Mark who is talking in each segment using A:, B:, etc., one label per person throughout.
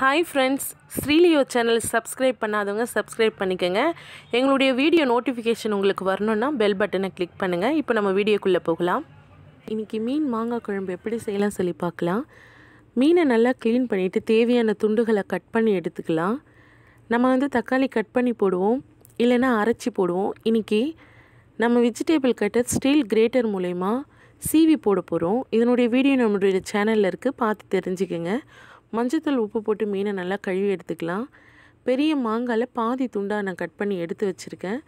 A: hi friends ஸ்ரீலியோ channel subscribe பண்ணாதவங்க subscribe பண்ணிக்கோங்க எங்களுடைய வீடியோ நோட்டிஃபிகேஷன் உங்களுக்கு வரணுன்னா பெல் பட்டனை கிளிக் பண்ணுங்கள் இப்போ நம்ம வீடியோக்குள்ளே போகலாம் இன்றைக்கி மீன் மாங்காய் குழம்பு எப்படி செய்யலாம் சொல்லி பார்க்கலாம் மீனை நல்லா க்ளீன் பண்ணிவிட்டு தேவையான துண்டுகளை கட் பண்ணி எடுத்துக்கலாம் நம்ம வந்து தக்காளி கட் பண்ணி போடுவோம் இல்லைன்னா அரைச்சி போடுவோம் இன்றைக்கி நம்ம வெஜிடேபிள் கட்டர் ஸ்டீல் கிரேட்டர் மூலயமா சீவி போட போகிறோம் இதனுடைய வீடியோ நம்மளுடைய சேனலில் இருக்குது பார்த்து தெரிஞ்சுக்கோங்க மஞ்சத்தூள் உப்பு போட்டு மீனை நல்லா கழுவி எடுத்துக்கலாம் பெரிய மாங்காயில் பாதி துண்டாக நான் கட் பண்ணி எடுத்து வச்சுருக்கேன்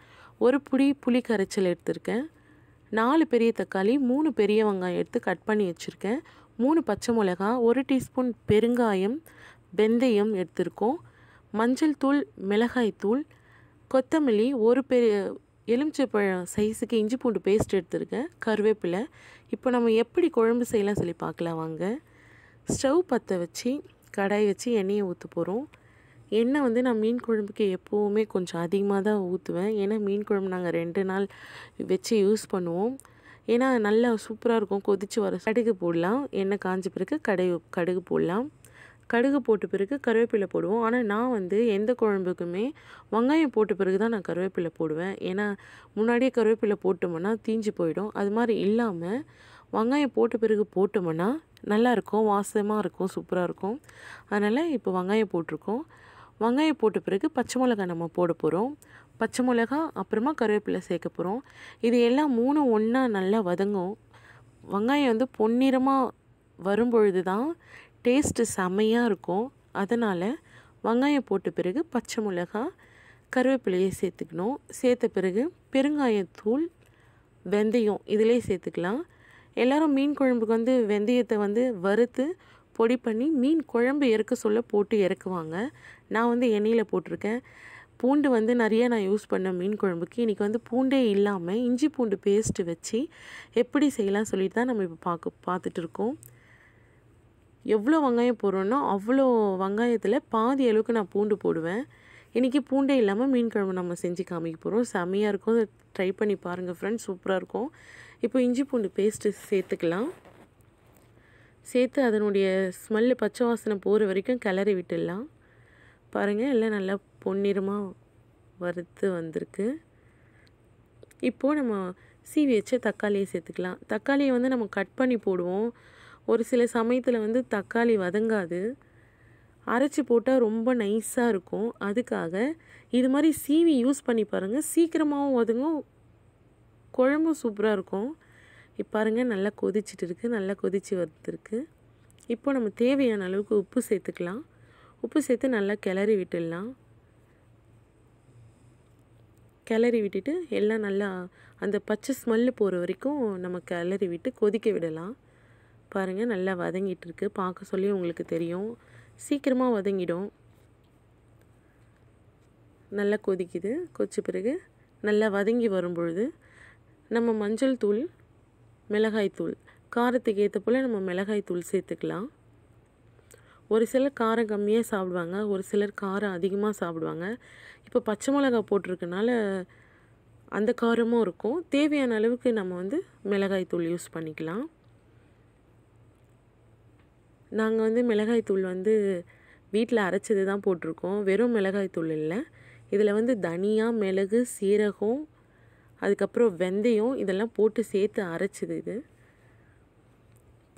A: ஒரு புடி புளி கரைச்சல் எடுத்திருக்கேன் நாலு பெரிய தக்காளி மூணு பெரிய வெங்காயம் எடுத்து கட் பண்ணி வச்சுருக்கேன் மூணு பச்சை மிளகா ஒரு டீஸ்பூன் பெருங்காயம் வெந்தயம் எடுத்திருக்கோம் மஞ்சள் தூள் மிளகாய் தூள் கொத்தமல்லி ஒரு பெரிய எலுமிச்சைப்பழம் சைஸுக்கு இஞ்சி பூண்டு பேஸ்ட் எடுத்துருக்கேன் கருவேப்பிலை இப்போ நம்ம எப்படி குழம்பு செய்யலாம் சொல்லி பார்க்கலாம் வாங்க ஸ்டவ் பற்ற வச்சு கடாய் வச்சு எண்ணெயை ஊற்ற போகிறோம் எண்ணெய் வந்து நான் மீன் குழம்புக்கு எப்போவுமே கொஞ்சம் அதிகமாக தான் ஊற்றுவேன் ஏன்னா மீன் குழம்பு நாங்கள் ரெண்டு நாள் வச்சு யூஸ் பண்ணுவோம் ஏன்னா நல்லா சூப்பராக இருக்கும் கொதித்து வர கடுகு போடலாம் எண்ணெய் காஞ்ச பிறகு கடுகு கடுகு போடலாம் கடுகு போட்ட பிறகு கருவேப்பிலை போடுவோம் ஆனால் நான் வந்து எந்த குழம்புக்குமே வெங்காயம் போட்ட பிறகு தான் நான் கருவேப்பிலை போடுவேன் ஏன்னா முன்னாடியே கருவேப்பிலை போட்டோம்னா தீஞ்சு போயிடும் அது மாதிரி இல்லாமல் வெங்காயம் போட்ட பிறகு போட்டோம்னா நல்லாயிருக்கும் வாசமாக இருக்கும் சூப்பராக இருக்கும் அதனால் இப்போ வெங்காயம் போட்டிருக்கோம் வெங்காயம் போட்ட பிறகு பச்சை மிளகா நம்ம போட போகிறோம் பச்சை மிளகா அப்புறமா கருவேப்பிலை சேர்க்க போகிறோம் இது எல்லாம் மூணு ஒன்றா நல்லா வதங்கும் வெங்காயம் வந்து பொன்னிறமாக வரும்பொழுது தான் டேஸ்ட்டு செமையாக இருக்கும் அதனால் வெங்காயம் போட்ட பிறகு பச்சை மிளகா கருவேப்பிலையை சேர்த்துக்கணும் சேர்த்த பிறகு பெருங்காயத்தூள் வெந்தயம் இதிலே சேர்த்துக்கலாம் எல்லோரும் மீன் குழம்புக்கு வந்து வெந்தயத்தை வந்து வறுத்து பொடி பண்ணி மீன் குழம்பு இறக்க சொல்ல போட்டு இறக்குவாங்க நான் வந்து எண்ணெயில் போட்டிருக்கேன் பூண்டு வந்து நிறைய நான் யூஸ் பண்ணேன் மீன் குழம்புக்கு இன்றைக்கி வந்து பூண்டே இல்லாமல் இஞ்சி பூண்டு பேஸ்ட்டு வச்சு எப்படி செய்யலாம் சொல்லிட்டு தான் நம்ம இப்போ பார்க்க பார்த்துட்ருக்கோம் எவ்வளோ வெங்காயம் போடுறோன்னா அவ்வளோ வெங்காயத்தில் பாதி அளவுக்கு நான் பூண்டு போடுவேன் இன்றைக்கி பூண்டே இல்லாமல் மீன் குழம்பு நம்ம செஞ்சு காமிக்க போகிறோம் செமையாக இருக்கும் ட்ரை பண்ணி பாருங்கள் ஃப்ரெண்ட்ஸ் சூப்பராக இருக்கும் இப்போ இஞ்சி பூண்டு பேஸ்ட்டு சேர்த்துக்கலாம் சேர்த்து அதனுடைய ஸ்மெல்லு பச்சை வாசனை போகிற வரைக்கும் கிளறி விட்டுடலாம் பாருங்கள் எல்லாம் நல்லா பொன்னிறமாக வறுத்து வந்திருக்கு இப்போது நம்ம சீவி வச்சு தக்காளியை சேர்த்துக்கலாம் தக்காளியை வந்து நம்ம கட் பண்ணி போடுவோம் ஒரு சில சமயத்தில் வந்து தக்காளி வதங்காது அரைச்சி போட்டால் ரொம்ப நைஸாக இருக்கும் அதுக்காக இது மாதிரி சீவி யூஸ் பண்ணி பாருங்கள் சீக்கிரமாகவும் ஒதுங்கும் குழம்பும் சூப்பராக இருக்கும் இப்போ பாருங்கள் நல்லா கொதிச்சிட்டு இருக்குது நல்லா கொதித்து வந்துருக்கு இப்போ நம்ம தேவையான அளவுக்கு உப்பு சேர்த்துக்கலாம் உப்பு சேர்த்து நல்லா கிளறி விட்டுடலாம் கிளறி விட்டுட்டு எல்லாம் நல்லா அந்த பச்சை ஸ்மெல்லு போகிற வரைக்கும் நம்ம கிளறி விட்டு கொதிக்க விடலாம் பாருங்கள் நல்லா வதங்கிட்டு இருக்கு பார்க்க சொல்லி உங்களுக்கு தெரியும் சீக்கிரமாக வதங்கிடும் நல்லா கொதிக்குது கொச்ச பிறகு நல்லா வதங்கி வரும் பொழுது நம்ம மஞ்சள் தூள் மிளகாய் தூள் காரத்துக்கு ஏற்ற போல் நம்ம மிளகாய் தூள் சேர்த்துக்கலாம் ஒரு சிலர் காரம் கம்மியாக சாப்பிடுவாங்க ஒரு சிலர் காரம் அதிகமாக சாப்பிடுவாங்க இப்போ பச்சை மிளகாய் போட்டிருக்கனால அந்த காரமும் இருக்கும் தேவையான அளவுக்கு நம்ம வந்து மிளகாய் தூள் யூஸ் பண்ணிக்கலாம் நாங்கள் வந்து மிளகாய்த்தூள் வந்து வீட்டில் அரைச்சது தான் போட்டிருக்கோம் வெறும் மிளகாய்த்தூள் இல்லை இதில் வந்து தனியாக மிளகு சீரகம் அதுக்கப்புறம் வெந்தயம் இதெல்லாம் போட்டு சேர்த்து அரைச்சிது இது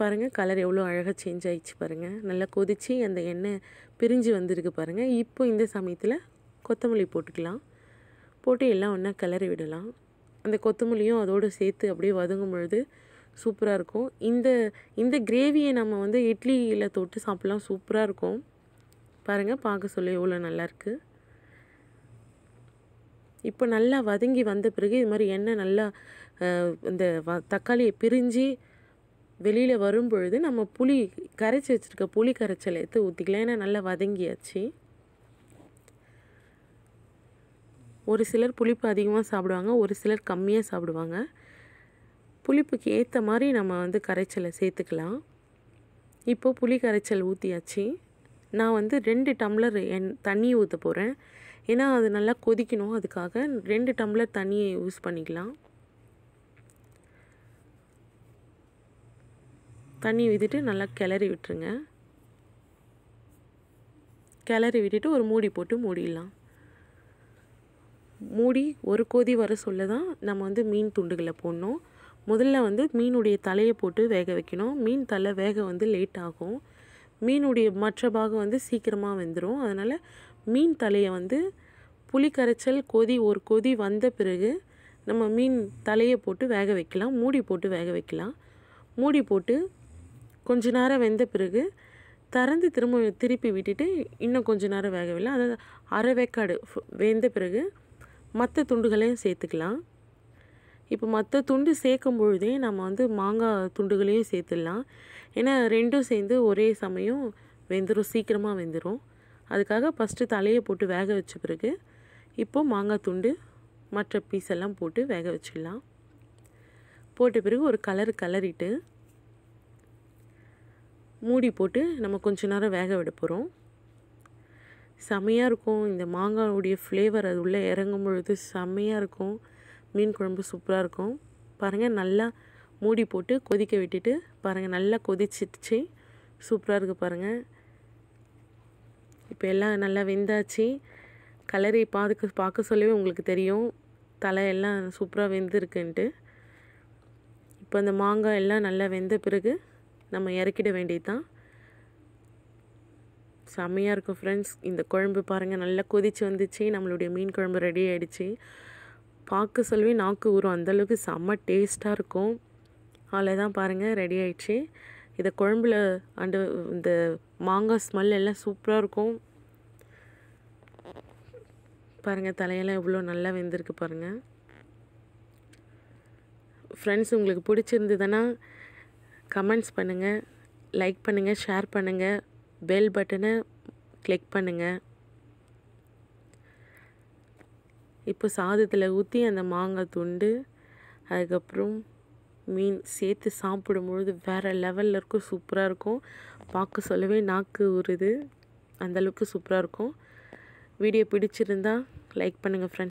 A: பாருங்கள் கலர் எவ்வளோ அழகாக சேஞ்ச் ஆகிடுச்சு பாருங்கள் நல்லா கொதித்து அந்த எண்ணெய் பிரிஞ்சு வந்திருக்கு பாருங்கள் இப்போ இந்த சமயத்தில் கொத்தமல்லி போட்டுக்கலாம் போட்டு எல்லாம் ஒன்றா கிளறி விடலாம் அந்த கொத்தமல்லியும் அதோடு சேர்த்து அப்படியே வதங்கும் பொழுது சூப்பராக இருக்கும் இந்த இந்த கிரேவியை நம்ம வந்து இட்லியில் தொட்டு சாப்பிட்லாம் சூப்பராக இருக்கும் பாருங்கள் பார்க்க சொல்ல எவ்வளோ நல்லாயிருக்கு இப்போ நல்லா வதங்கி வந்த பிறகு இது மாதிரி எண்ணெய் நல்லா இந்த வ தக்காளியை பிரிஞ்சு வெளியில் வரும் பொழுது நம்ம புளி கரைச்சி வச்சுருக்க புளி கரைச்சலை எடுத்து ஊற்றிக்கலாம் ஏன்னா நல்லா வதங்கியாச்சு ஒரு சிலர் புளிப்பு அதிகமாக சாப்பிடுவாங்க ஒரு சிலர் கம்மியாக சாப்பிடுவாங்க புளிப்புக்கு ஏற்ற மாதிரி நம்ம வந்து கரைச்சலை சேர்த்துக்கலாம் இப்போது புளி கரைச்சல் ஊற்றியாச்சு நான் வந்து ரெண்டு டம்ளர் என் தண்ணி ஊற்ற போகிறேன் ஏன்னா அது நல்லா கொதிக்கணும் அதுக்காக ரெண்டு டம்ளர் தண்ணியை யூஸ் பண்ணிக்கலாம் தண்ணி விட்டுட்டு நல்லா கிளறி விட்டுருங்க கிளறி விட்டுட்டு ஒரு மூடி போட்டு மூடிடலாம் மூடி ஒரு கொதி வர சொல்ல தான் நம்ம வந்து மீன் துண்டுகளை போடணும் முதல்ல வந்து மீனுடைய தலையை போட்டு வேக வைக்கணும் மீன் தலை வேக வந்து லேட் ஆகும் மீனுடைய மற்ற பாகம் வந்து சீக்கிரமாக வெந்துடும் அதனால் மீன் தலையை வந்து புளி கரைச்சல் கொதி ஒரு கொதி வந்த பிறகு நம்ம மீன் தலையை போட்டு வேக வைக்கலாம் மூடி போட்டு வேக வைக்கலாம் மூடி போட்டு கொஞ்ச நேரம் வெந்த பிறகு திறந்து திரும்ப திருப்பி விட்டுட்டு இன்னும் கொஞ்ச நேரம் வேக வைக்கலாம் அதாவது அரை வேக்காடு வெந்த பிறகு மற்ற துண்டுகளையும் சேர்த்துக்கலாம் இப்போ மற்ற துண்டு சேர்க்கும் பொழுதே நம்ம வந்து மாங்காய் துண்டுகளையும் சேர்த்துடலாம் ஏன்னா ரெண்டும் சேர்ந்து ஒரே சமயம் வெந்துடும் சீக்கிரமாக வெந்துடும் அதுக்காக ஃபஸ்ட்டு தலையை போட்டு வேக வச்ச பிறகு இப்போது மாங்காய் துண்டு மற்ற பீஸ் எல்லாம் போட்டு வேக வச்சிடலாம் போட்ட பிறகு ஒரு கலர் கலரிட்டு மூடி போட்டு நம்ம கொஞ்ச நேரம் வேக விட போகிறோம் செமையாக இருக்கும் இந்த மாங்காயுடைய ஃப்ளேவர் அது உள்ளே இறங்கும் பொழுது செம்மையாக இருக்கும் மீன் குழம்பு சூப்பராக இருக்கும் பாருங்கள் நல்லா மூடி போட்டு கொதிக்க விட்டுட்டு பாருங்கள் நல்லா கொதிச்சிடுச்சு சூப்பராக இருக்குது பாருங்கள் இப்போ எல்லாம் நல்லா வெந்தாச்சு கலரை பார்க்க பார்க்க சொல்லவே உங்களுக்கு தெரியும் தலையெல்லாம் சூப்பராக வெந்திருக்குன்ட்டு இப்போ அந்த மாங்காய் எல்லாம் நல்லா வெந்த பிறகு நம்ம இறக்கிட வேண்டியது தான் செம்மையாக இருக்கும் ஃப்ரெண்ட்ஸ் இந்த குழம்பு பாருங்கள் நல்லா கொதித்து வந்துச்சு நம்மளுடைய மீன் குழம்பு ரெடி ஆகிடுச்சு பார்க்க சொல்லவே நாக்கு ஊறும் அந்தளவுக்கு செம்ம டேஸ்ட்டாக இருக்கும் அதில் தான் பாருங்கள் ரெடி ஆயிடுச்சு இதை குழம்புல அண்டு இந்த மாங்காய் ஸ்மெல் எல்லாம் சூப்பராக இருக்கும் பாருங்கள் தலையெல்லாம் எவ்வளோ நல்லா வெந்திருக்கு பாருங்கள் ஃப்ரெண்ட்ஸ் உங்களுக்கு பிடிச்சிருந்ததுன்னா கமெண்ட்ஸ் பண்ணுங்கள் லைக் பண்ணுங்கள் ஷேர் பண்ணுங்கள் பெல் பட்டனை கிளிக் பண்ணுங்கள் இப்போ சாதத்தில் ஊற்றி அந்த மாங்காய் துண்டு அதுக்கப்புறம் மீன் சேர்த்து சாப்பிடும்பொழுது வேறு லெவலில் இருக்கும் சூப்பராக இருக்கும் பார்க்க சொல்லவே நாக்கு உருது அந்தளவுக்கு சூப்பராக இருக்கும் வீடியோ பிடிச்சிருந்தா லைக் பண்ணுங்கள் ஃப்ரெண்ட்ஸ்